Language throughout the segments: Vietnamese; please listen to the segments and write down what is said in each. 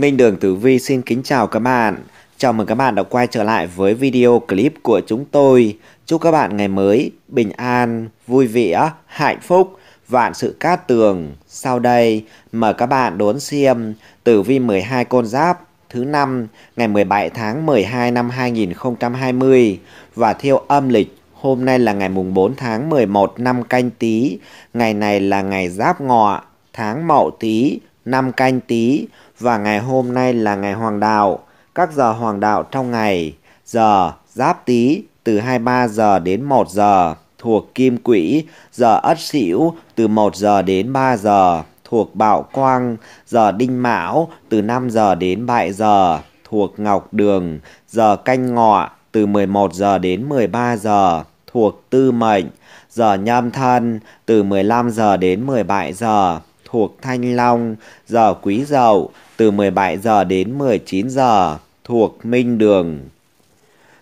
Minh Đường Tử Vi xin kính chào các bạn. Chào mừng các bạn đã quay trở lại với video clip của chúng tôi. Chúc các bạn ngày mới bình an, vui vẻ, hạnh phúc, vạn sự cát tường. Sau đây, mời các bạn đón xem Tử Vi 12 con giáp thứ năm ngày 17 tháng 12 năm 2020 và theo âm lịch hôm nay là ngày mùng 4 tháng 11 năm canh tý. ngày này là ngày giáp ngọ, tháng mậu tý năm canh tý và ngày hôm nay là ngày hoàng đạo. Các giờ hoàng đạo trong ngày, giờ giáp tý từ 23 giờ đến 1 giờ thuộc kim quỹ, giờ ất sửu từ 1 giờ đến 3 giờ thuộc bạo quang, giờ đinh mão từ 5 giờ đến 7 giờ thuộc ngọc đường, giờ canh ngọ từ 11 giờ đến 13 giờ thuộc tư mệnh, giờ nhâm thân từ 15 giờ đến 17 giờ thuộc thanh long, giờ quý dậu từ 17 giờ đến 19 giờ thuộc Minh Đường.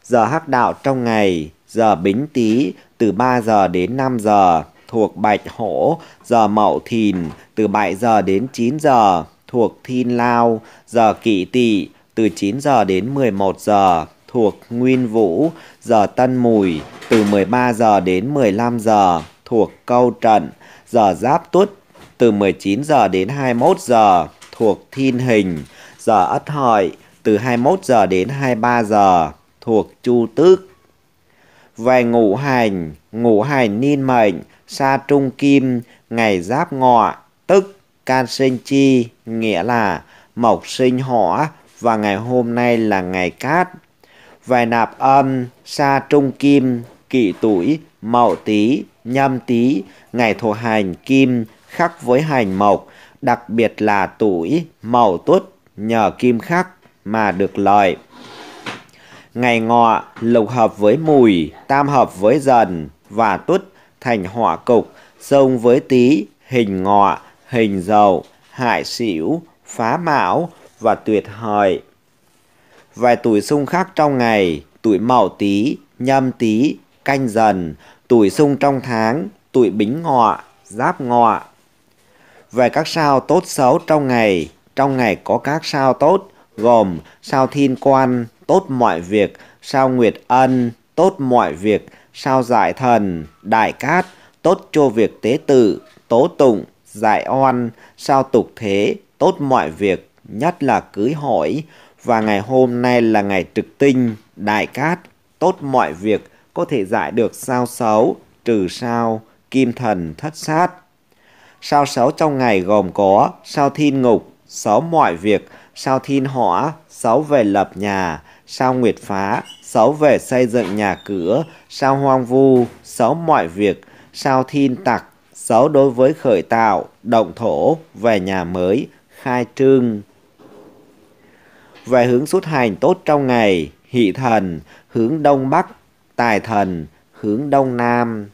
Giờ hắc đạo trong ngày, giờ Bính Tý từ 3 giờ đến 5 giờ thuộc Bạch Hổ, giờ Mậu Thìn từ 7 giờ đến 9 giờ thuộc Thiên Lao, giờ Kỷ Tỵ từ 9 giờ đến 11 giờ thuộc Nguyên Vũ, giờ Tân Mùi từ 13 giờ đến 15 giờ thuộc Câu Trận, giờ Giáp Tuất từ 19 giờ đến 21 giờ thuộc Thiên Hình, giờ Ất Hợi từ 21 giờ đến 23 giờ thuộc Chu Tước. Về ngũ hành, ngũ hành niên mệnh, sa trung kim, ngày giáp ngọ, tức can sinh chi, nghĩa là mộc sinh hỏa và ngày hôm nay là ngày cát. Về nạp âm, sa trung kim, kỷ tuổi, mậu tý, nhâm tý, ngày thổ hành kim khắc với hành mộc đặc biệt là tuổi, màu tuất nhờ kim khắc mà được lợi. Ngày ngọ, lục hợp với mùi, tam hợp với dần và tuất thành họa cục, xông với tý, hình ngọ, hình dầu, hại xỉu, phá mão và tuyệt hời. Vài tuổi xung khắc trong ngày, tuổi mậu tý, nhâm tý, canh dần, tuổi xung trong tháng, tuổi bính ngọ, giáp ngọ về các sao tốt xấu trong ngày. Trong ngày có các sao tốt gồm sao thiên quan, tốt mọi việc, sao nguyệt ân, tốt mọi việc, sao giải thần, đại cát, tốt cho việc tế tự, tố tụng, giải oan, sao tục thế, tốt mọi việc, nhất là cưới hỏi. Và ngày hôm nay là ngày trực tinh, đại cát, tốt mọi việc, có thể giải được sao xấu, trừ sao, kim thần thất sát. Sao sáu trong ngày gồm có sao thiên ngục, sáu mọi việc, sao thiên hỏa, sáu về lập nhà, sao nguyệt phá, sáu về xây dựng nhà cửa, sao hoang vu, sáu mọi việc, sao thiên tặc, sáu đối với khởi tạo, động thổ, về nhà mới, khai trương. Về hướng xuất hành tốt trong ngày, hỷ thần, hướng đông bắc, tài thần, hướng đông nam.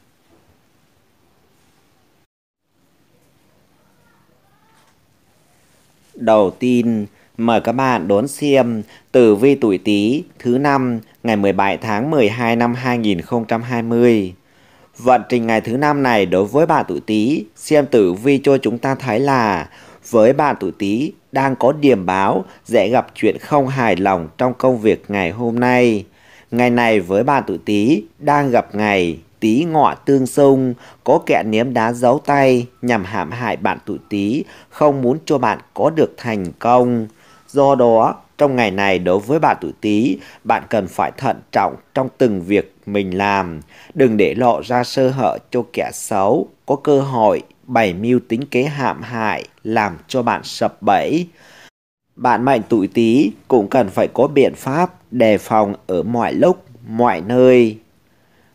Đầu tiên, mời các bạn đón xem tử vi tuổi Tý thứ năm ngày 17 tháng 12 năm 2020. Vận trình ngày thứ năm này đối với bạn tuổi Tý, xem tử vi cho chúng ta thấy là với bạn tuổi Tý đang có điểm báo dễ gặp chuyện không hài lòng trong công việc ngày hôm nay. Ngày này với bạn tuổi Tý đang gặp ngày Tý ngọ tương xung, có kẻ ném đá giấu tay nhằm hãm hại bạn tuổi Tý, không muốn cho bạn có được thành công. Do đó, trong ngày này đối với bạn tuổi Tý, bạn cần phải thận trọng trong từng việc mình làm, đừng để lộ ra sơ hở cho kẻ xấu có cơ hội bày mưu tính kế hãm hại làm cho bạn sập bẫy. Bạn mệnh tuổi Tý cũng cần phải có biện pháp đề phòng ở mọi lúc, mọi nơi.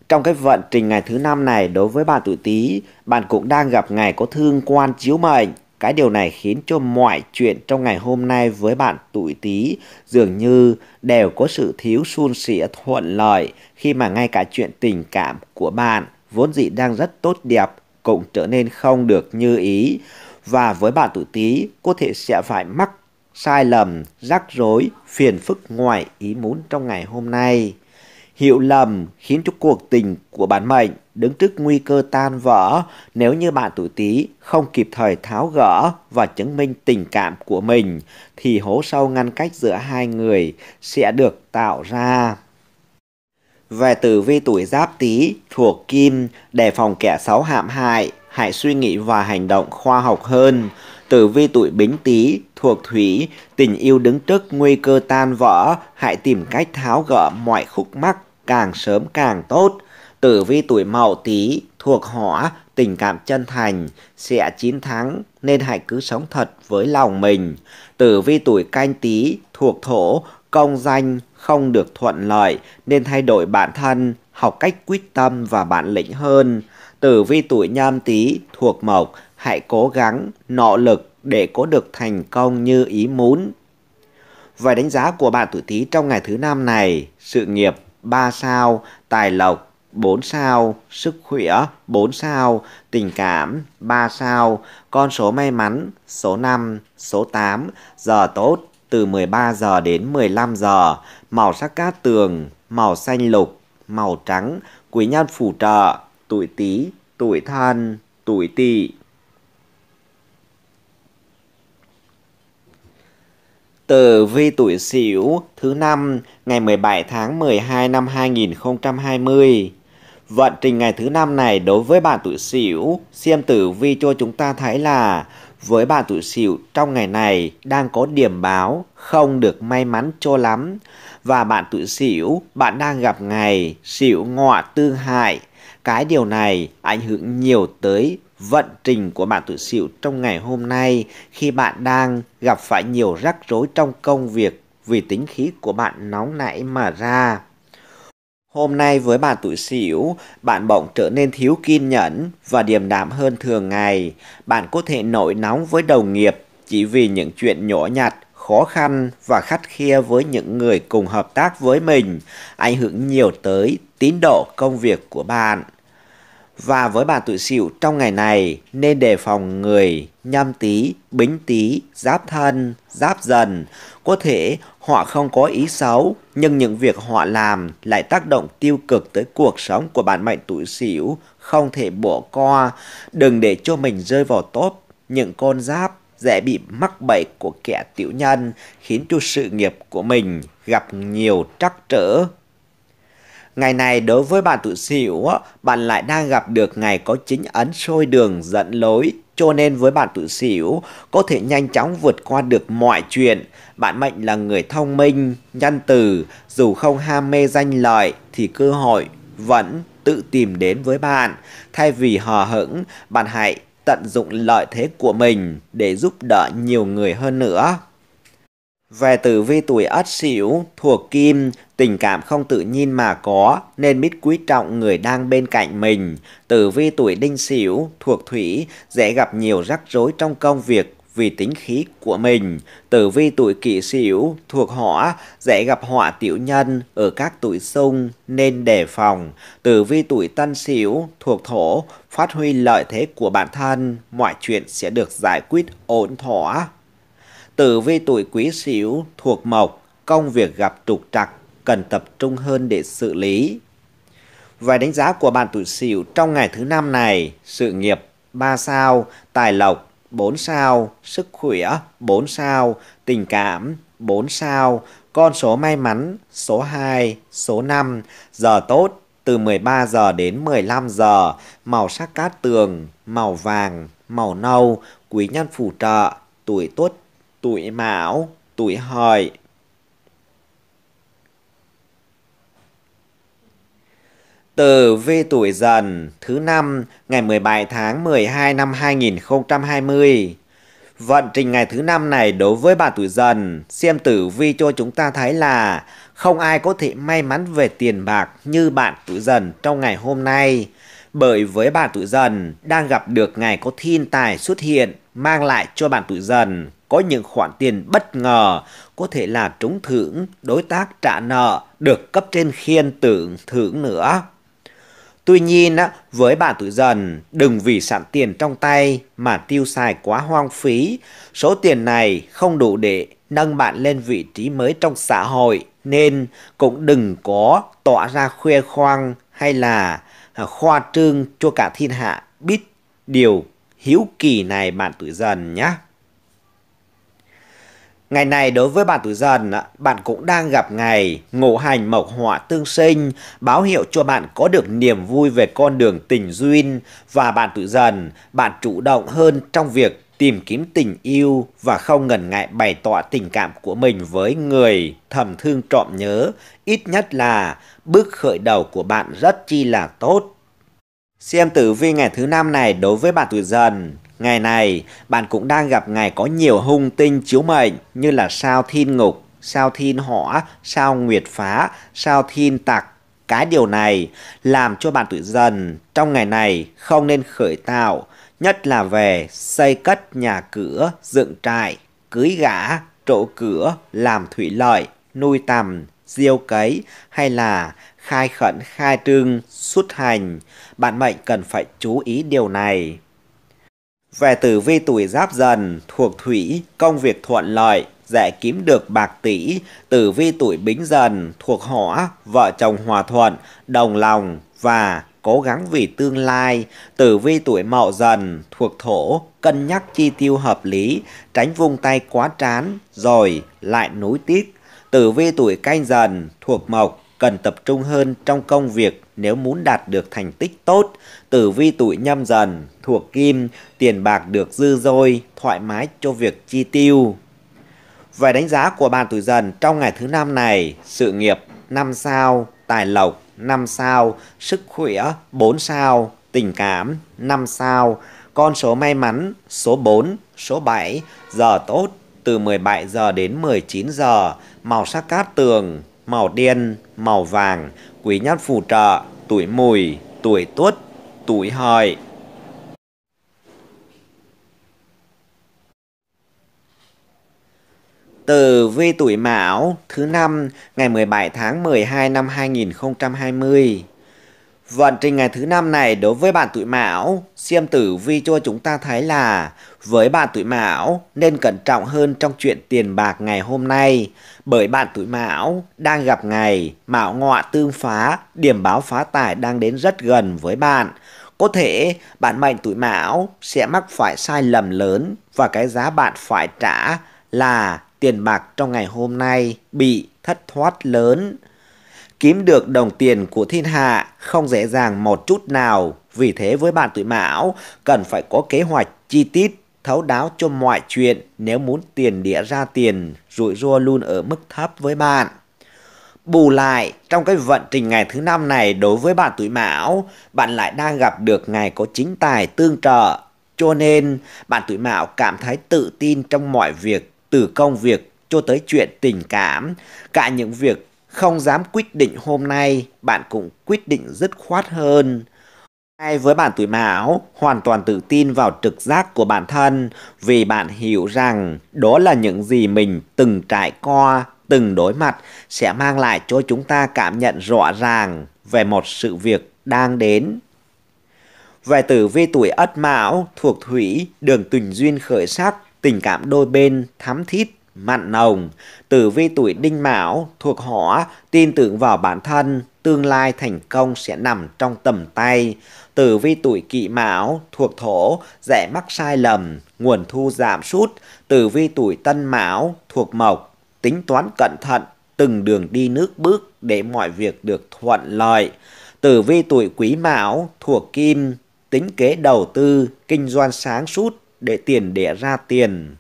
Trong cái vận trình ngày thứ năm này đối với bạn tuổi Tý, bạn cũng đang gặp ngày có thương quan chiếu mệnh. Cái điều này khiến cho mọi chuyện trong ngày hôm nay với bạn tuổi Tý dường như đều có sự thiếu suôn sẻ thuận lợi khi mà ngay cả chuyện tình cảm của bạn vốn dĩ đang rất tốt đẹp cũng trở nên không được như ý. Và với bạn tuổi Tý có thể sẽ phải mắc sai lầm, rắc rối, phiền phức ngoài ý muốn trong ngày hôm nay. Hiểu lầm khiến cho cuộc tình của bạn mệnh đứng trước nguy cơ tan vỡ nếu như bạn tuổi Tý không kịp thời tháo gỡ và chứng minh tình cảm của mình thì hố sâu ngăn cách giữa hai người sẽ được tạo ra. Về tử vi tuổi Giáp Tý thuộc Kim, đề phòng kẻ xấu hãm hại, hãy suy nghĩ và hành động khoa học hơn. Tử vi tuổi Bính Tý thuộc Thủy, tình yêu đứng trước nguy cơ tan vỡ, hãy tìm cách tháo gỡ mọi khúc mắc càng sớm càng tốt. Tử vi tuổi mậu tý thuộc hỏa, tình cảm chân thành, sẽ chín thắng nên hãy cứ sống thật với lòng mình. Tử vi tuổi canh tý thuộc thổ, công danh không được thuận lợi nên thay đổi bản thân, học cách quyết tâm và bản lĩnh hơn. Tử vi tuổi nhâm tý thuộc mộc, hãy cố gắng, nỗ lực để có được thành công như ý muốn. Vài đánh giá của bạn tuổi Tý trong ngày thứ năm này, sự nghiệp 3 sao, tài lộc 4 sao, sức khỏe 4 sao, tình cảm 3 sao, con số may mắn số 5, số 8, giờ tốt từ 13 giờ đến 15 giờ, màu sắc cát tường, màu xanh lục, màu trắng, quý nhân phù trợ, tuổi Tý, tuổi Thân, tuổi Tỵ. Tử vi tuổi Sửu thứ năm ngày 17 tháng 12 năm 2020. Vận trình ngày thứ năm này đối với bạn tuổi Sửu, xem tử vi cho chúng ta thấy là với bạn tuổi Sửu trong ngày này đang có điểm báo không được may mắn cho lắm và bạn tuổi Sửu bạn đang gặp ngày Sửu ngọ tương hại. Cái điều này ảnh hưởng nhiều tới vận trình của bạn tuổi Sửu trong ngày hôm nay khi bạn đang gặp phải nhiều rắc rối trong công việc vì tính khí của bạn nóng nảy mà ra. Hôm nay với bạn tuổi Sửu, bạn bỗng trở nên thiếu kiên nhẫn và điềm đạm hơn thường ngày. Bạn có thể nổi nóng với đồng nghiệp chỉ vì những chuyện nhỏ nhặt, khó khăn và khắt khe với những người cùng hợp tác với mình, ảnh hưởng nhiều tới tiến độ công việc của bạn và với bà tuổi sửu trong ngày này nên đề phòng người nhâm tý, bính tý, giáp thân, giáp dần. Có thể họ không có ý xấu, nhưng những việc họ làm lại tác động tiêu cực tới cuộc sống của bạn mệnh tuổi sửu không thể bỏ qua, đừng để cho mình rơi vào tốt những con giáp dễ bị mắc bẫy của kẻ tiểu nhân khiến cho sự nghiệp của mình gặp nhiều trắc trở Ngày này đối với bạn tự xỉu, bạn lại đang gặp được ngày có chính ấn sôi đường dẫn lối. Cho nên với bạn tự xỉu, có thể nhanh chóng vượt qua được mọi chuyện. Bạn mệnh là người thông minh, nhân từ, dù không ham mê danh lợi thì cơ hội vẫn tự tìm đến với bạn. Thay vì hò hững, bạn hãy tận dụng lợi thế của mình để giúp đỡ nhiều người hơn nữa. Về tử vi tuổi ất sửu thuộc kim, tình cảm không tự nhiên mà có nên biết quý trọng người đang bên cạnh mình. Tử vi tuổi đinh sửu thuộc thủy dễ gặp nhiều rắc rối trong công việc vì tính khí của mình. Tử vi tuổi kỷ sửu thuộc hỏa dễ gặp họa tiểu nhân ở các tuổi xung nên đề phòng. Tử vi tuổi tân sửu thuộc thổ phát huy lợi thế của bản thân, mọi chuyện sẽ được giải quyết ổn thỏa. Tử vi tuổi quý sửu thuộc mộc, công việc gặp trục trặc, cần tập trung hơn để xử lý. Vài đánh giá của bạn tuổi sửu trong ngày thứ năm này, sự nghiệp 3 sao, tài lộc 4 sao, sức khỏe 4 sao, tình cảm 4 sao, con số may mắn số 2, số 5, giờ tốt từ 13 giờ đến 15 giờ, màu sắc cát tường, màu vàng, màu nâu, quý nhân phù trợ, tuổi tuất tuổi mão, tuổi hợi. Từ vi tuổi dần thứ năm ngày 17 tháng 12 năm 2020. Vận trình ngày thứ năm này đối với bà tuổi dần, xem tử vi cho chúng ta thấy là không ai có thể may mắn về tiền bạc như bạn tuổi dần trong ngày hôm nay. Bởi với bạn tuổi dần đang gặp được ngày có thiên tài xuất hiện mang lại cho bạn tuổi dần có những khoản tiền bất ngờ, có thể là trúng thưởng, đối tác trả nợ, được cấp trên khiên tưởng thưởng nữa. Tuy nhiên, với bạn tuổi dần, đừng vì sẵn tiền trong tay mà tiêu xài quá hoang phí. Số tiền này không đủ để nâng bạn lên vị trí mới trong xã hội, nên cũng đừng có tỏ ra khoe khoang hay là à, khoa trương cho cả thiên hạ biết điều hiếu kỳ này bạn tuổi dần nhé. Ngày này đối với bạn tuổi dần, bạn cũng đang gặp ngày ngộ hành mộc họa tương sinh, báo hiệu cho bạn có được niềm vui về con đường tình duyên và bạn tuổi dần, bạn chủ động hơn trong việc tìm kiếm tình yêu và không ngần ngại bày tỏ tình cảm của mình với người thầm thương trộm nhớ, ít nhất là bước khởi đầu của bạn rất chi là tốt. Xem tử vi ngày thứ năm này đối với bạn tuổi dần. Ngày này, bạn cũng đang gặp ngày có nhiều hung tinh chiếu mệnh như là sao thiên ngục, sao thiên hỏa, sao nguyệt phá, sao thiên tặc. Cái điều này làm cho bạn tuổi dần trong ngày này không nên khởi tạo, nhất là về xây cất nhà cửa, dựng trại, cưới gã, trộ cửa, làm thủy lợi, nuôi tầm, diêu cấy hay là khai khẩn khai trương xuất hành, bạn mệnh cần phải chú ý điều này. Về tử vi tuổi giáp dần, thuộc thủy, công việc thuận lợi, dễ kiếm được bạc tỷ, tử vi tuổi bính dần, thuộc hỏa, vợ chồng hòa thuận, đồng lòng và cố gắng vì tương lai, tử vi tuổi mậu dần, thuộc thổ, cân nhắc chi tiêu hợp lý, tránh vung tay quá trán, rồi lại nối tiếc. Tử vi tuổi canh dần, thuộc mộc, cần tập trung hơn trong công việc nếu muốn đạt được thành tích tốt, tử vi tuổi nhâm dần, thuộc kim, tiền bạc được dư dôi, thoải mái cho việc chi tiêu. Về đánh giá của bạn tuổi dần trong ngày thứ năm này, sự nghiệp 5 sao, tài lộc 5 sao, sức khỏe 4 sao, tình cảm 5 sao, con số may mắn số 4, số 7, giờ tốt từ 17 giờ đến 19 giờ, màu sắc cát tường màu đen, màu vàng, quý nhất phù trợ, tuổi mùi, tuổi tuất, tuổi hợi. Từ vi tuổi Mão thứ năm ngày 17 tháng 12 năm 2020. Vận trình ngày thứ năm này đối với bạn tuổi Mão, xem tử vi cho chúng ta thấy là với bạn tuổi Mão nên cẩn trọng hơn trong chuyện tiền bạc ngày hôm nay bởi bạn tuổi Mão đang gặp ngày Mão ngọ tương phá, điểm báo phá tài đang đến rất gần với bạn. Có thể bạn mệnh tuổi Mão sẽ mắc phải sai lầm lớn và cái giá bạn phải trả là tiền bạc trong ngày hôm nay bị thất thoát lớn. Kiếm được đồng tiền của thiên hạ không dễ dàng một chút nào, vì thế với bạn tuổi Mão cần phải có kế hoạch chi tiết thấu đáo cho mọi chuyện nếu muốn tiền đĩa ra tiền, rủi ro luôn ở mức thấp với bạn. Bù lại, trong cái vận trình ngày thứ năm này đối với bạn tuổi mão, bạn lại đang gặp được ngày có chính tài tương trợ. Cho nên, bạn tuổi mão cảm thấy tự tin trong mọi việc, từ công việc cho tới chuyện tình cảm, cả những việc không dám quyết định hôm nay, bạn cũng quyết định dứt khoát hơn. Ai với bạn tuổi mão hoàn toàn tự tin vào trực giác của bản thân vì bạn hiểu rằng đó là những gì mình từng trải qua, từng đối mặt sẽ mang lại cho chúng ta cảm nhận rõ ràng về một sự việc đang đến. Về tử vi tuổi ất mão thuộc thủy, đường tình duyên khởi sắc, tình cảm đôi bên thắm thít, mặn nồng. Tử vi tuổi đinh mão thuộc hỏa, tin tưởng vào bản thân, tương lai thành công sẽ nằm trong tầm tay. Tử vi tuổi kỵ mão, thuộc thổ, dễ mắc sai lầm, nguồn thu giảm sút. Tử vi tuổi tân mão, thuộc mộc, tính toán cẩn thận, từng đường đi nước bước để mọi việc được thuận lợi. Tử vi tuổi quý mão, thuộc kim, tính kế đầu tư, kinh doanh sáng sút để tiền để ra tiền.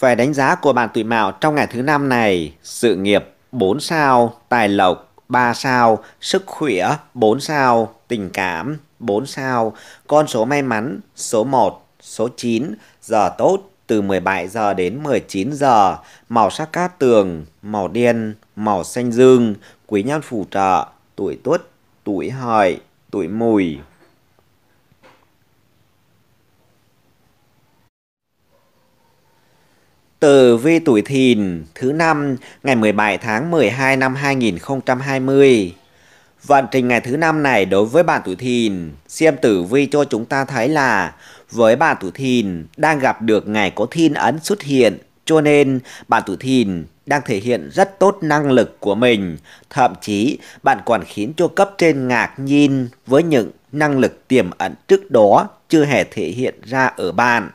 Về đánh giá của bạn tuổi mão trong ngày thứ năm này, sự nghiệp 4 sao, tài lộc 3 sao, sức khỏe 4 sao, tình cảm 4 sao, con số may mắn số 1, số 9, giờ tốt từ 17 giờ đến 19 giờ, màu sắc cát tường, màu đen, màu xanh dương, quý nhân phù trợ, tuổi tuất, tuổi hợi, tuổi mùi, Tử vi tuổi thìn thứ năm ngày 17 tháng 12 năm 2020. Vận trình ngày thứ năm này đối với bạn tuổi thìn, xem tử vi cho chúng ta thấy là với bạn tuổi thìn đang gặp được ngày có thiên ấn xuất hiện, cho nên bạn tuổi thìn đang thể hiện rất tốt năng lực của mình, thậm chí bạn còn khiến cho cấp trên ngạc nhiên với những năng lực tiềm ẩn trước đó chưa hề thể hiện ra ở bạn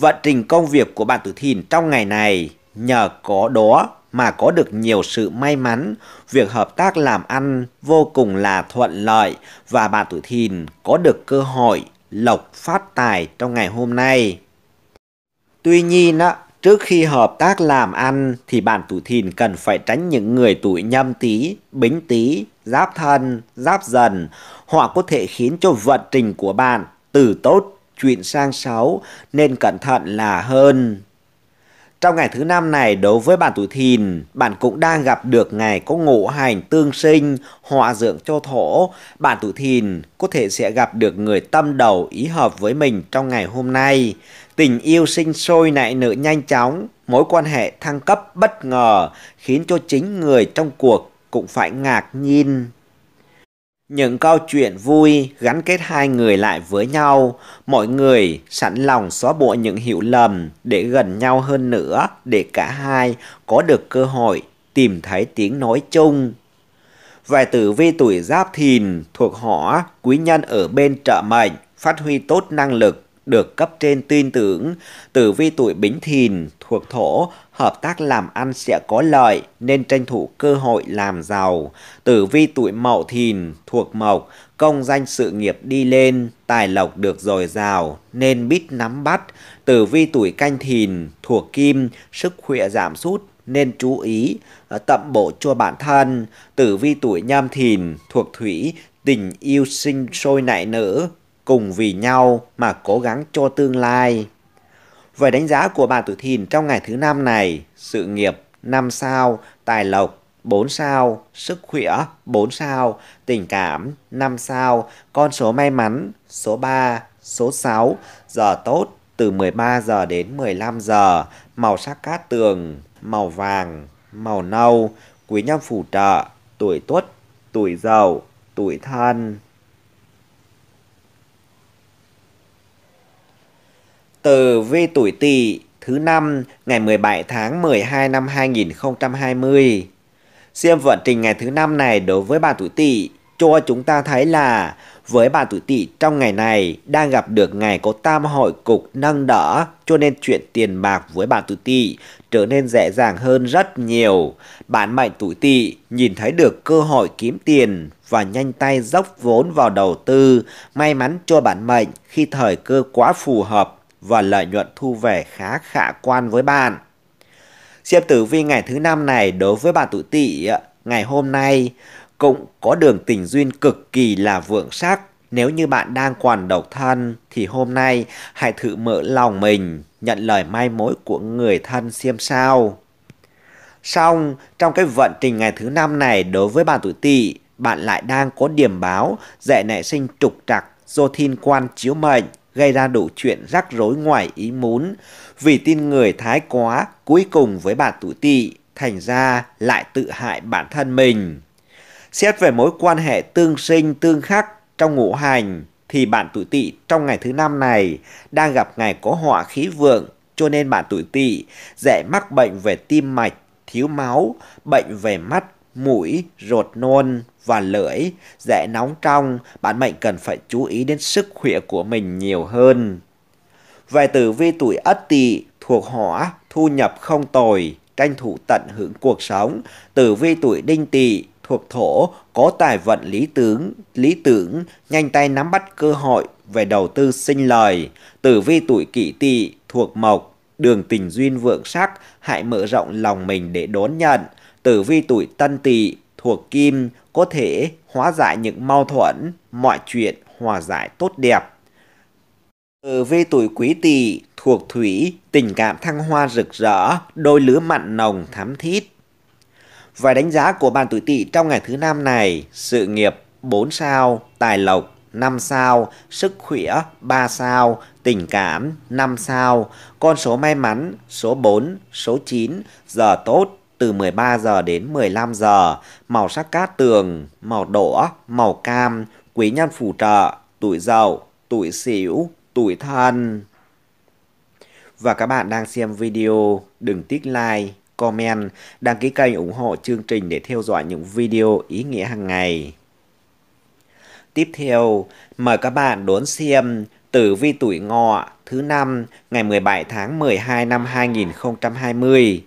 vận trình công việc của bạn tuổi thìn trong ngày này nhờ có đó mà có được nhiều sự may mắn, việc hợp tác làm ăn vô cùng là thuận lợi và bạn tuổi thìn có được cơ hội lộc phát tài trong ngày hôm nay. Tuy nhiên, trước khi hợp tác làm ăn thì bạn tuổi thìn cần phải tránh những người tuổi nhâm tý, bính tý, giáp thân, giáp dần. Họ có thể khiến cho vận trình của bạn từ tốt chuyển sang 6 nên cẩn thận là hơn. Trong ngày thứ năm này đối với bạn tuổi thìn, bạn cũng đang gặp được ngày có ngũ hành tương sinh, hòa dưỡng cho thổ. Bạn tuổi thìn có thể sẽ gặp được người tâm đầu ý hợp với mình trong ngày hôm nay. Tình yêu sinh sôi nảy nở nhanh chóng, mối quan hệ thăng cấp bất ngờ khiến cho chính người trong cuộc cũng phải ngạc nhiên. Những câu chuyện vui gắn kết hai người lại với nhau, mọi người sẵn lòng xóa bỏ những hiểu lầm để gần nhau hơn nữa để cả hai có được cơ hội tìm thấy tiếng nói chung. Vài tử vi tuổi giáp thìn thuộc họ quý nhân ở bên trợ mệnh, phát huy tốt năng lực, được cấp trên tin tưởng. Tử vi tuổi bính thìn thuộc thổ, hợp tác làm ăn sẽ có lợi nên tranh thủ cơ hội làm giàu. Tử vi tuổi mậu thìn thuộc mộc, công danh sự nghiệp đi lên, tài lộc được dồi dào nên biết nắm bắt. Tử vi tuổi canh thìn thuộc kim, sức khỏe giảm sút nên chú ý ờ, tậm bổ cho bản thân. Tử vi tuổi nhâm thìn thuộc thủy, tình yêu sinh sôi nảy nở, cùng vì nhau mà cố gắng cho tương lai. Về đánh giá của bà Tử Thìn trong ngày thứ năm này, sự nghiệp 5 sao, tài lộc 4 sao, sức khỏe 4 sao, tình cảm 5 sao, con số may mắn số 3, số 6, giờ tốt từ 13 giờ đến 15 giờ, màu sắc cát tường, màu vàng, màu nâu, quý nhân phù trợ, tuổi tuất, tuổi dậu, tuổi thân. Tử vi tuổi Tỵ thứ năm ngày 17 tháng 12 năm 2020. Xem vận trình ngày thứ năm này đối với bạn tuổi Tỵ cho chúng ta thấy là với bạn tuổi Tỵ trong ngày này đang gặp được ngày có tam hội cục nâng đỡ cho nên chuyện tiền bạc với bạn tuổi Tỵ trở nên dễ dàng hơn rất nhiều. Bạn mệnh tuổi Tỵ nhìn thấy được cơ hội kiếm tiền và nhanh tay dốc vốn vào đầu tư, may mắn cho bạn mệnh khi thời cơ quá phù hợp và lợi nhuận thu về khá khả quan với bạn. Xem tử vi ngày thứ năm này đối với bà tuổi tỵ ngày hôm nay cũng có đường tình duyên cực kỳ là vượng sắc. Nếu như bạn đang còn độc thân thì hôm nay hãy thử mở lòng mình, nhận lời mai mối của người thân xem sao. Xong, trong cái vận trình ngày thứ năm này đối với bạn tuổi tỵ, bạn lại đang có điểm báo dạy nảy sinh trục trặc do thiên quan chiếu mệnh gây ra đủ chuyện rắc rối ngoài ý muốn, vì tin người thái quá, cuối cùng với bà tủ tị, thành ra lại tự hại bản thân mình. Xét về mối quan hệ tương sinh tương khắc trong ngũ hành, thì bạn tuổi tỵ trong ngày thứ năm này đang gặp ngày có họa khí vượng, cho nên bạn tuổi tỵ dễ mắc bệnh về tim mạch, thiếu máu, bệnh về mắt mũi, rột nôn và lưỡi dễ nóng trong, bạn mệnh cần phải chú ý đến sức khỏe của mình nhiều hơn. Về tử vi tuổi Ất Tỵ thuộc hỏa, thu nhập không tồi, tranh thủ tận hưởng cuộc sống. Tử vi tuổi Đinh Tỵ thuộc thổ, có tài vận lý tưởng, lý tưởng, nhanh tay nắm bắt cơ hội về đầu tư sinh lời. Tử vi tuổi Kỷ Tỵ thuộc mộc, đường tình duyên vượng sắc, hãy mở rộng lòng mình để đón nhận tử vi tuổi tân tỵ thuộc kim có thể hóa giải những mâu thuẫn, mọi chuyện hòa giải tốt đẹp. Tử vi tuổi quý tỵ thuộc thủy, tình cảm thăng hoa rực rỡ, đôi lứa mặn nồng thắm thít. Vài đánh giá của bạn tuổi tỵ trong ngày thứ năm này, sự nghiệp 4 sao, tài lộc 5 sao, sức khỏe 3 sao, tình cảm 5 sao, con số may mắn số 4, số 9, giờ tốt từ 13 giờ đến 15 giờ, màu sắc cát tường, màu đỏ, màu cam, quý nhân phù trợ, tuổi dậu, tuổi sửu, tuổi thân. Và các bạn đang xem video, đừng tích like, comment, đăng ký kênh ủng hộ chương trình để theo dõi những video ý nghĩa hàng ngày. Tiếp theo, mời các bạn đón xem tử vi tuổi ngọ thứ năm ngày 17 tháng 12 năm 2020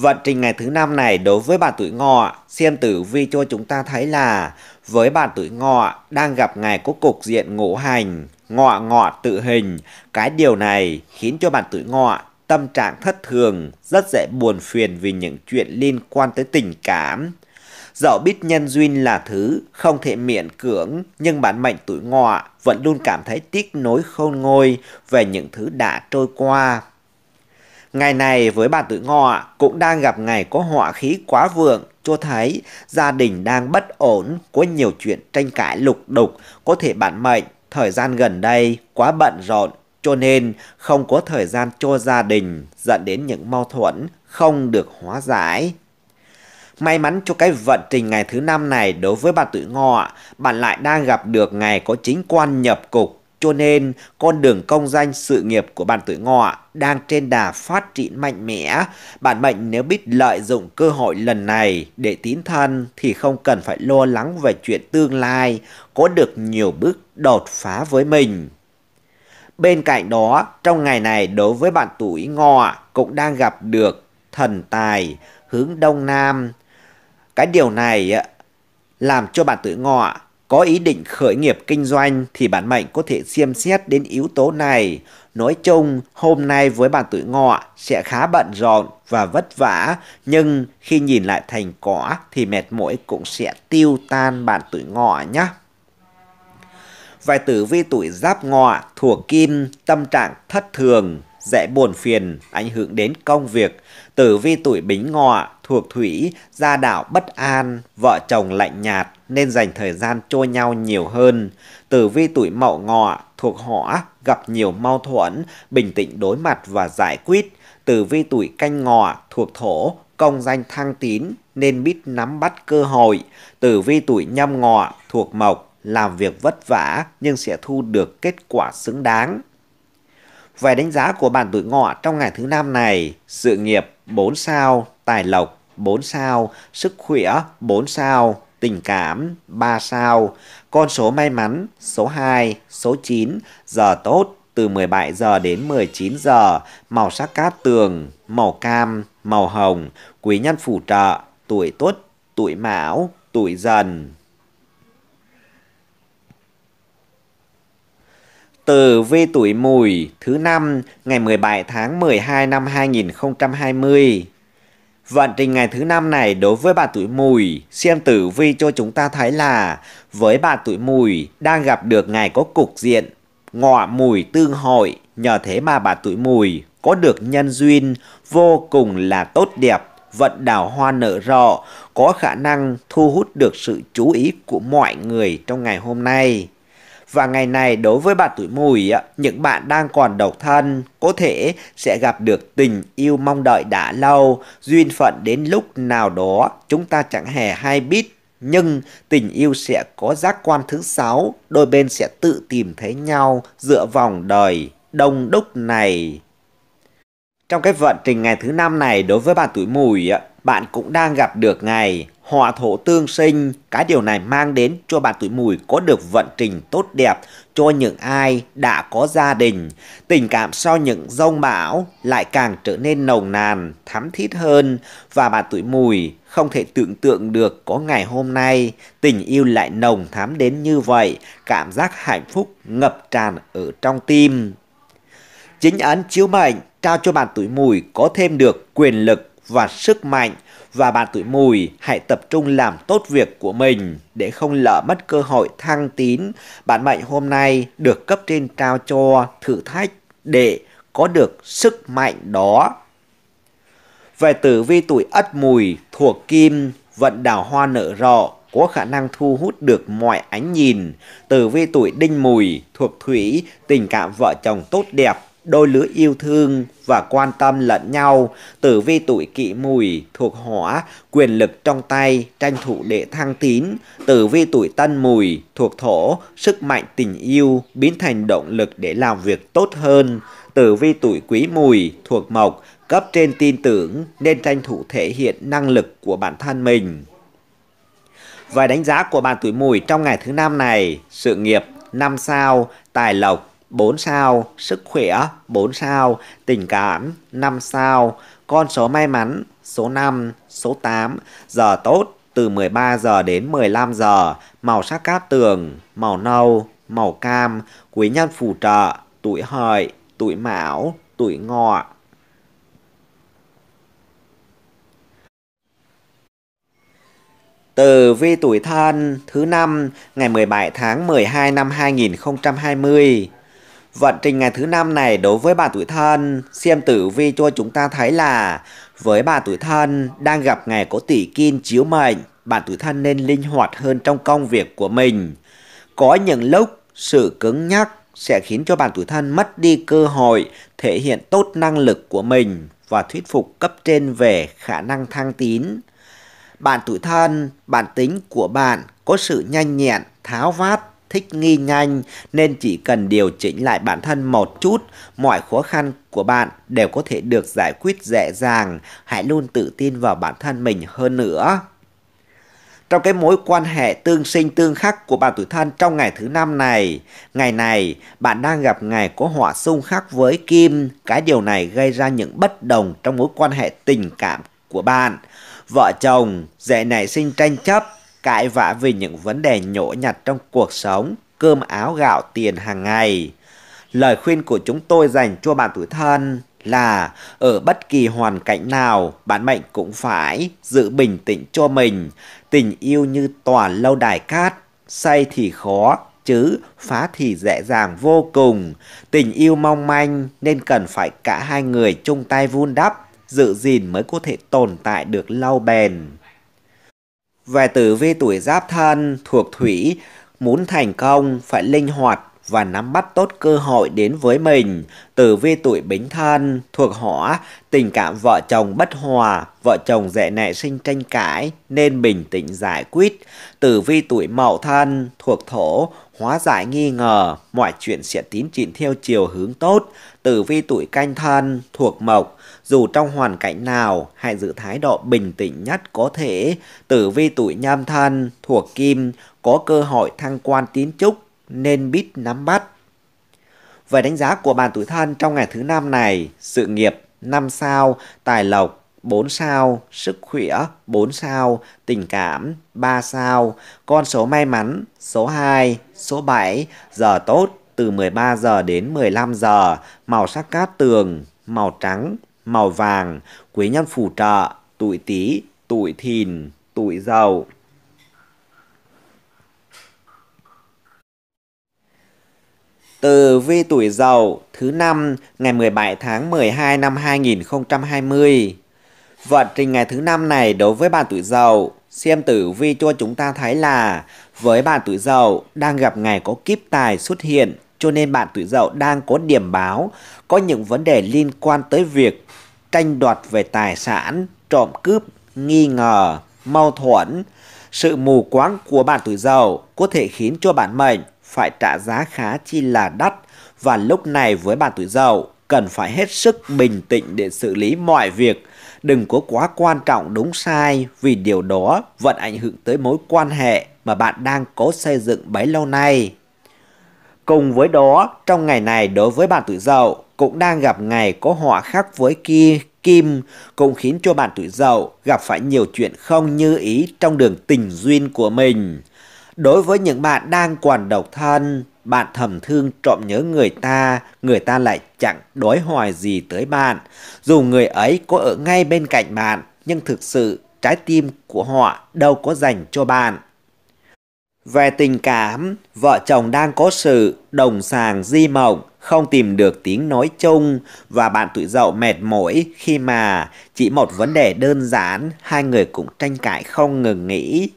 Vận trình ngày thứ năm này đối với bà tuổi ngọ, xem tử vi cho chúng ta thấy là với bà tuổi ngọ đang gặp ngày có cục diện ngũ hành, ngọ ngọ tự hình. Cái điều này khiến cho bạn tuổi ngọ tâm trạng thất thường, rất dễ buồn phiền vì những chuyện liên quan tới tình cảm. Dẫu biết nhân duyên là thứ không thể miễn cưỡng, nhưng bản mệnh tuổi ngọ vẫn luôn cảm thấy tiếc nối khôn ngôi về những thứ đã trôi qua. Ngày này với bà tuổi ngọ cũng đang gặp ngày có họa khí quá vượng, cho thấy gia đình đang bất ổn, có nhiều chuyện tranh cãi lục đục, có thể bản mệnh, thời gian gần đây quá bận rộn, cho nên không có thời gian cho gia đình dẫn đến những mâu thuẫn không được hóa giải. May mắn cho cái vận trình ngày thứ năm này đối với bà tuổi ngọ, bạn lại đang gặp được ngày có chính quan nhập cục cho nên, con đường công danh sự nghiệp của bản tuổi ngọ đang trên đà phát triển mạnh mẽ. Bản mệnh nếu biết lợi dụng cơ hội lần này để tín thân thì không cần phải lo lắng về chuyện tương lai, có được nhiều bước đột phá với mình. Bên cạnh đó, trong ngày này đối với bạn tuổi ngọ cũng đang gặp được thần tài hướng đông nam. Cái điều này làm cho bạn tuổi ngọ có ý định khởi nghiệp kinh doanh thì bản mệnh có thể xem xét đến yếu tố này. Nói chung, hôm nay với bạn tuổi ngọ sẽ khá bận rộn và vất vả, nhưng khi nhìn lại thành quả thì mệt mỏi cũng sẽ tiêu tan bạn tuổi ngọ nhé. Vài tử vi tuổi giáp ngọ thuộc kim, tâm trạng thất thường, dễ buồn phiền, ảnh hưởng đến công việc. Tử vi tuổi bính ngọ thuộc thủy, gia đạo bất an, vợ chồng lạnh nhạt, nên dành thời gian trôi nhau nhiều hơn. Tử vi tuổi mậu ngọ thuộc hỏa gặp nhiều mâu thuẫn, bình tĩnh đối mặt và giải quyết. Tử vi tuổi canh ngọ thuộc thổ công danh thăng tín nên biết nắm bắt cơ hội. Tử vi tuổi nhâm ngọ thuộc mộc làm việc vất vả nhưng sẽ thu được kết quả xứng đáng. Về đánh giá của bản tuổi ngọ trong ngày thứ năm này, sự nghiệp 4 sao, tài lộc 4 sao, sức khỏe 4 sao, tình cảm 3 sao, con số may mắn số 2, số 9, giờ tốt từ 17 giờ đến 19 giờ, màu sắc cát tường, màu cam, màu hồng, quý nhân phù trợ, tuổi tuất, tuổi mão, tuổi dần. từ vi tuổi mùi thứ năm ngày 17 tháng 12 năm 2020 Vận trình ngày thứ năm này đối với bà tuổi mùi, xem tử vi cho chúng ta thấy là với bà tuổi mùi đang gặp được ngày có cục diện, ngọ mùi tương hội, nhờ thế mà bà tuổi mùi có được nhân duyên vô cùng là tốt đẹp, vận đào hoa nở rộ, có khả năng thu hút được sự chú ý của mọi người trong ngày hôm nay. Và ngày này đối với bạn tuổi mùi, những bạn đang còn độc thân có thể sẽ gặp được tình yêu mong đợi đã lâu, duyên phận đến lúc nào đó chúng ta chẳng hề hay biết nhưng tình yêu sẽ có giác quan thứ sáu, đôi bên sẽ tự tìm thấy nhau dựa vòng đời đông đúc này. Trong cái vận trình ngày thứ năm này đối với bạn tuổi mùi, bạn cũng đang gặp được ngày họa thổ tương sinh, cái điều này mang đến cho bạn tuổi mùi có được vận trình tốt đẹp cho những ai đã có gia đình. Tình cảm sau những rông bão lại càng trở nên nồng nàn, thắm thiết hơn và bạn tuổi mùi không thể tưởng tượng được có ngày hôm nay tình yêu lại nồng thắm đến như vậy, cảm giác hạnh phúc ngập tràn ở trong tim. Chính ấn chiếu mệnh trao cho bạn tuổi mùi có thêm được quyền lực và sức mạnh và bạn tuổi mùi hãy tập trung làm tốt việc của mình để không lỡ mất cơ hội thăng tín. Bạn mệnh hôm nay được cấp trên trao cho thử thách để có được sức mạnh đó. Về tử vi tuổi ất mùi thuộc kim, vận đào hoa nở rộ, có khả năng thu hút được mọi ánh nhìn. Tử vi tuổi đinh mùi thuộc thủy, tình cảm vợ chồng tốt đẹp, đôi lứa yêu thương và quan tâm lẫn nhau, tử vi tuổi kỵ mùi thuộc hỏa, quyền lực trong tay, tranh thủ để thăng tín, tử vi tuổi tân mùi thuộc thổ, sức mạnh tình yêu biến thành động lực để làm việc tốt hơn, tử vi tuổi quý mùi thuộc mộc, cấp trên tin tưởng nên tranh thủ thể hiện năng lực của bản thân mình. Vài đánh giá của bạn tuổi mùi trong ngày thứ năm này, sự nghiệp năm sao, tài lộc 4 sao, sức khỏe 4 sao, tình cảm 5 sao, con số may mắn số 5, số 8, giờ tốt từ 13 giờ đến 15 giờ, màu sắc cát tường, màu nâu, màu cam, quý nhân phù trợ, tuổi hợi, tuổi mão, tuổi ngọ. Từ vi tuổi thân thứ năm ngày 17 tháng 12 năm 2020 Vận trình ngày thứ năm này đối với bà tuổi thân, xem tử vi cho chúng ta thấy là với bà tuổi thân đang gặp ngày có tỷ kim chiếu mệnh, bạn tuổi thân nên linh hoạt hơn trong công việc của mình. Có những lúc sự cứng nhắc sẽ khiến cho bạn tuổi thân mất đi cơ hội thể hiện tốt năng lực của mình và thuyết phục cấp trên về khả năng thăng tín. Bạn tuổi thân, bản tính của bạn có sự nhanh nhẹn, tháo vát thích nghi nhanh nên chỉ cần điều chỉnh lại bản thân một chút, mọi khó khăn của bạn đều có thể được giải quyết dễ dàng, hãy luôn tự tin vào bản thân mình hơn nữa. Trong cái mối quan hệ tương sinh tương khắc của bạn tuổi thân trong ngày thứ năm này, ngày này bạn đang gặp ngày có họa xung khắc với Kim, cái điều này gây ra những bất đồng trong mối quan hệ tình cảm của bạn. Vợ chồng dễ nảy sinh tranh chấp, cãi vã về những vấn đề nhỏ nhặt trong cuộc sống, cơm áo gạo tiền hàng ngày. Lời khuyên của chúng tôi dành cho bạn tuổi thân là ở bất kỳ hoàn cảnh nào, bạn mệnh cũng phải giữ bình tĩnh cho mình. Tình yêu như tòa lâu đài cát, xây thì khó, chứ phá thì dễ dàng vô cùng. Tình yêu mong manh nên cần phải cả hai người chung tay vun đắp, giữ gìn mới có thể tồn tại được lâu bền. Về tử vi tuổi giáp thân thuộc thủy, muốn thành công phải linh hoạt và nắm bắt tốt cơ hội đến với mình. Tử vi tuổi bính thân thuộc hỏa, tình cảm vợ chồng bất hòa, vợ chồng dễ nảy sinh tranh cãi nên bình tĩnh giải quyết. Tử vi tuổi mậu thân thuộc thổ, hóa giải nghi ngờ, mọi chuyện sẽ tiến triển theo chiều hướng tốt. Tử vi tuổi canh thân thuộc mộc, dù trong hoàn cảnh nào hãy giữ thái độ bình tĩnh nhất có thể. Tử vi tuổi nhâm thân thuộc kim có cơ hội thăng quan tiến trúc nên biết nắm bắt. Về đánh giá của bàn tuổi thân trong ngày thứ năm này, sự nghiệp 5 sao, tài lộc 4 sao, sức khỏe 4 sao, tình cảm 3 sao, con số may mắn số 2, số 7, giờ tốt từ 13 giờ đến 15 giờ, màu sắc cát tường, màu trắng, màu vàng, quý nhân phù trợ, tuổi tý, tuổi thìn, tuổi dậu. Từ vi tuổi dậu thứ năm ngày 17 tháng 12 năm 2020. Vận trình ngày thứ năm này đối với bạn tuổi dậu, xem tử vi cho chúng ta thấy là với bạn tuổi dậu đang gặp ngày có kiếp tài xuất hiện, cho nên bạn tuổi dậu đang có điểm báo có những vấn đề liên quan tới việc tranh đoạt về tài sản, trộm cướp, nghi ngờ, mâu thuẫn. Sự mù quáng của bạn tuổi giàu có thể khiến cho bản mệnh phải trả giá khá chi là đắt và lúc này với bạn tuổi giàu cần phải hết sức bình tĩnh để xử lý mọi việc. Đừng có quá quan trọng đúng sai vì điều đó vẫn ảnh hưởng tới mối quan hệ mà bạn đang cố xây dựng bấy lâu nay. Cùng với đó, trong ngày này đối với bạn tuổi dậu cũng đang gặp ngày có họa khác với kia kim cũng khiến cho bạn tuổi dậu gặp phải nhiều chuyện không như ý trong đường tình duyên của mình. Đối với những bạn đang còn độc thân, bạn thầm thương trộm nhớ người ta, người ta lại chẳng đối hoài gì tới bạn. Dù người ấy có ở ngay bên cạnh bạn, nhưng thực sự trái tim của họ đâu có dành cho bạn. Về tình cảm, vợ chồng đang có sự đồng sàng di mộng, không tìm được tiếng nói chung và bạn tuổi dậu mệt mỏi khi mà chỉ một vấn đề đơn giản hai người cũng tranh cãi không ngừng nghỉ.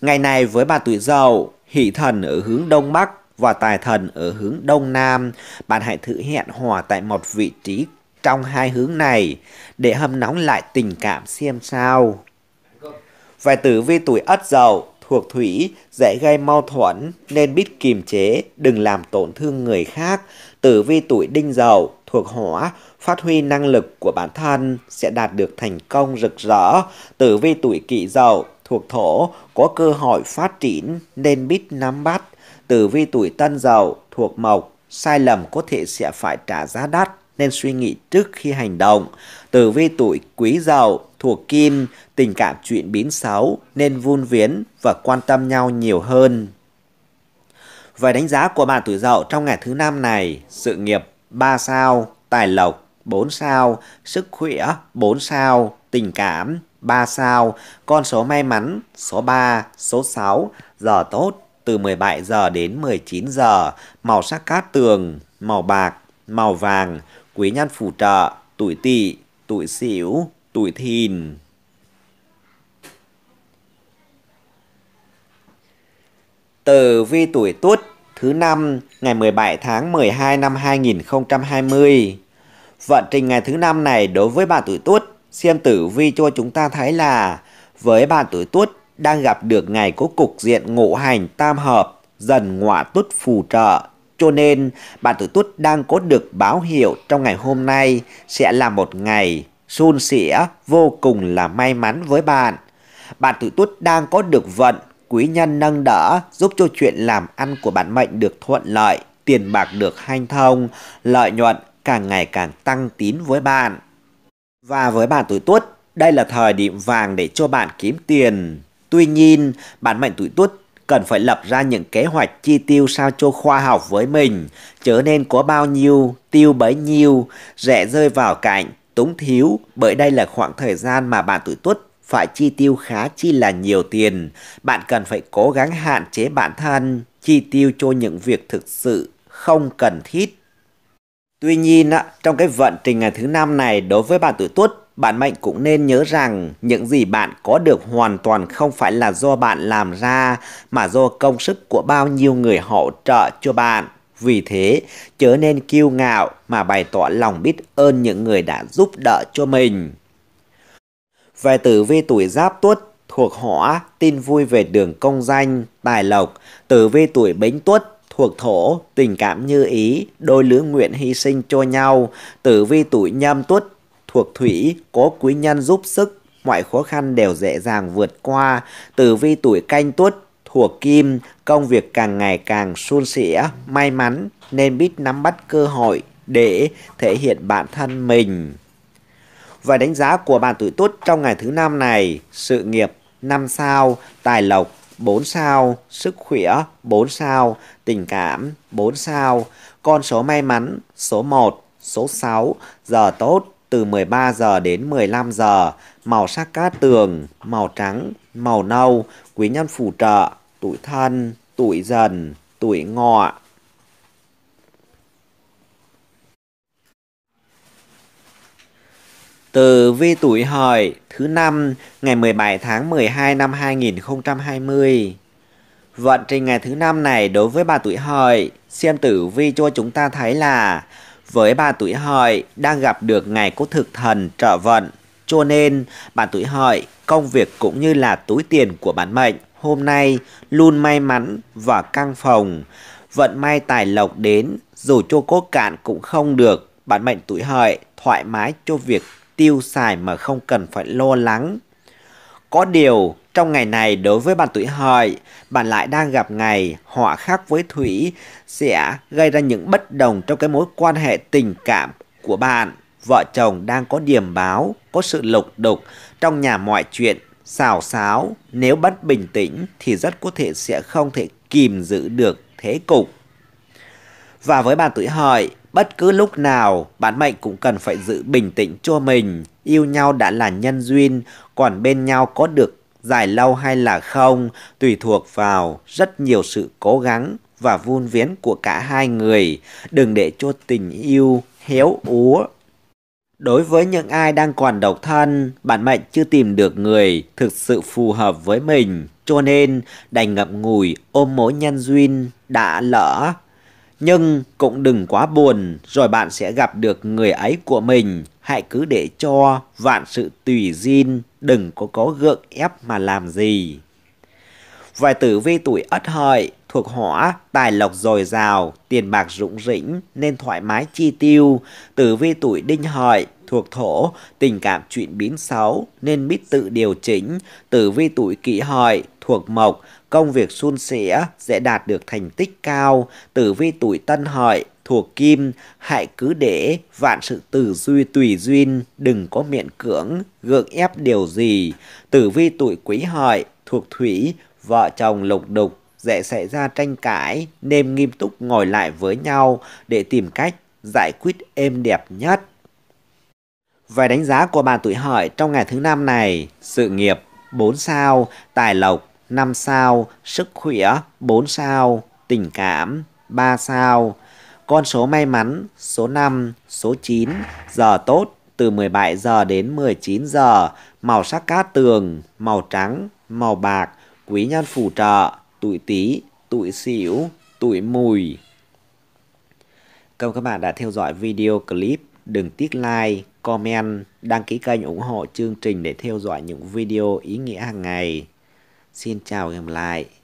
Ngày này với bạn tuổi dậu, hỷ thần ở hướng đông bắc và tài thần ở hướng đông nam, bạn hãy thử hẹn hòa tại một vị trí trong hai hướng này để hâm nóng lại tình cảm xem sao. Về tử vi tuổi ất dậu, thuộc thủy, dễ gây mâu thuẫn nên biết kiềm chế, đừng làm tổn thương người khác. Tử vi tuổi đinh dậu thuộc hỏa, phát huy năng lực của bản thân sẽ đạt được thành công rực rỡ. Tử vi tuổi kỷ dậu thuộc thổ, có cơ hội phát triển nên biết nắm bắt. Tử vi tuổi tân dậu thuộc mộc, sai lầm có thể sẽ phải trả giá đắt nên suy nghĩ trước khi hành động. Tử vi tuổi quý dậu thuộc Kim, tình cảm chuyện biến xấu nên vun viến và quan tâm nhau nhiều hơn. Về đánh giá của bạn tuổi Dậu trong ngày thứ năm này, sự nghiệp 3 sao, tài lộc 4 sao, sức khỏe 4 sao, tình cảm 3 sao, con số may mắn số 3, số 6, giờ tốt từ 17 giờ đến 19 giờ, màu sắc cát tường, màu bạc, màu vàng, quý nhân phù trợ, tuổi tỵ, tuổi sửu, tuổi thìn Tử vi tuổi tuất thứ năm ngày 17 tháng 12 năm 2020. Vận trình ngày thứ năm này đối với bạn tuổi tuất, xem tử vi cho chúng ta thấy là với bạn tuổi tuất đang gặp được ngày có cục diện ngộ hành tam hợp, dần ngọa tuất phù trợ. Cho nên, bạn tuổi tuất đang có được báo hiệu trong ngày hôm nay sẽ là một ngày Sun sẽ vô cùng là may mắn với bạn. Bạn tuổi tuất đang có được vận, quý nhân nâng đỡ giúp cho chuyện làm ăn của bạn mệnh được thuận lợi, tiền bạc được hanh thông, lợi nhuận càng ngày càng tăng tín với bạn. Và với bạn tuổi tuất, đây là thời điểm vàng để cho bạn kiếm tiền. Tuy nhiên, bạn mệnh tuổi tuất cần phải lập ra những kế hoạch chi tiêu sao cho khoa học với mình, chớ nên có bao nhiêu, tiêu bấy nhiêu, rẻ rơi vào cạnh túng thiếu bởi đây là khoảng thời gian mà bạn tuổi tuất phải chi tiêu khá chi là nhiều tiền. Bạn cần phải cố gắng hạn chế bản thân, chi tiêu cho những việc thực sự không cần thiết. Tuy nhiên, trong cái vận trình ngày thứ năm này đối với bạn tuổi tuất, bạn mệnh cũng nên nhớ rằng những gì bạn có được hoàn toàn không phải là do bạn làm ra mà do công sức của bao nhiêu người hỗ trợ cho bạn. Vì thế, chớ nên kiêu ngạo mà bày tỏ lòng biết ơn những người đã giúp đỡ cho mình. Về tử vi tuổi giáp tuất thuộc hỏa, tin vui về đường công danh, tài lộc, tử vi tuổi bính tuất thuộc thổ, tình cảm như ý, đôi lứa nguyện hy sinh cho nhau, tử vi tuổi nhâm tuất thuộc thủy, có quý nhân giúp sức, mọi khó khăn đều dễ dàng vượt qua, tử vi tuổi canh tuất thuộc Kim, công việc càng ngày càng suôn sẻ, may mắn nên biết nắm bắt cơ hội để thể hiện bản thân mình. Và đánh giá của bạn tuổi tuất trong ngày thứ năm này, sự nghiệp 5 sao, tài lộc 4 sao, sức khỏe 4 sao, tình cảm 4 sao, con số may mắn số 1, số 6, giờ tốt từ 13 giờ đến 15 giờ, màu sắc cát tường, màu trắng, màu nâu, quý nhân phù trợ tuổi thân, tuổi dần, tuổi ngọ. Từ vi tuổi hợi thứ năm ngày 17 tháng 12 năm 2020. Vận trình ngày thứ năm này đối với bà tuổi hợi, xem tử vi cho chúng ta thấy là với bà tuổi hợi đang gặp được ngày có thực thần trợ vận, cho nên bà tuổi hợi công việc cũng như là túi tiền của bản mệnh hôm nay luôn may mắn và căng phòng. Vận may tài lộc đến, dù cho cố cạn cũng không được. bạn mệnh tuổi hợi thoải mái cho việc tiêu xài mà không cần phải lo lắng. Có điều, trong ngày này đối với bạn tuổi hợi, bạn lại đang gặp ngày họa khác với thủy sẽ gây ra những bất đồng trong cái mối quan hệ tình cảm của bạn. Vợ chồng đang có điểm báo, có sự lục đục trong nhà mọi chuyện xào xáo nếu bất bình tĩnh thì rất có thể sẽ không thể kìm giữ được thế cục. Và với bạn tuổi hợi, bất cứ lúc nào bạn mệnh cũng cần phải giữ bình tĩnh cho mình, yêu nhau đã là nhân duyên, còn bên nhau có được dài lâu hay là không tùy thuộc vào rất nhiều sự cố gắng và vun vén của cả hai người, đừng để cho tình yêu héo úa Đối với những ai đang còn độc thân, bản mệnh chưa tìm được người thực sự phù hợp với mình, cho nên đành ngậm ngùi ôm mối nhân duyên đã lỡ. Nhưng cũng đừng quá buồn, rồi bạn sẽ gặp được người ấy của mình. Hãy cứ để cho vạn sự tùy duyên, đừng có có gượng ép mà làm gì. Vài tử vi tuổi ất hợi thuộc hỏa tài lộc dồi dào, tiền bạc rủng rỉnh nên thoải mái chi tiêu, tử vi tuổi đinh hợi thuộc thổ, tình cảm chuyện biến xấu nên biết tự điều chỉnh, tử vi tuổi kỷ hợi thuộc mộc, công việc suôn sẻ sẽ đạt được thành tích cao, tử vi tuổi tân hợi thuộc kim, hãy cứ để vạn sự tử duy tùy duyên, đừng có miệng cưỡng, gượng ép điều gì. Tử vi tuổi quý hợi thuộc thủy, vợ chồng lục đục dễ xảy ra tranh cãi nên nghiêm túc ngồi lại với nhau để tìm cách giải quyết êm đẹp nhất. Về đánh giá của bạn tuổi hợi trong ngày thứ năm này, sự nghiệp 4 sao, tài lộc 5 sao, sức khỏe 4 sao, tình cảm 3 sao. Con số may mắn số 5, số 9, giờ tốt từ 17 giờ đến 19 giờ, màu sắc cát tường, màu trắng, màu bạc, quý nhân phù trợ tuổi Tý, tuổi Sửu, tuổi Mùi. Cảm ơn các bạn đã theo dõi video clip. Đừng tiếc like, comment, đăng ký kênh ủng hộ chương trình để theo dõi những video ý nghĩa hàng ngày. Xin chào và hẹn gặp lại.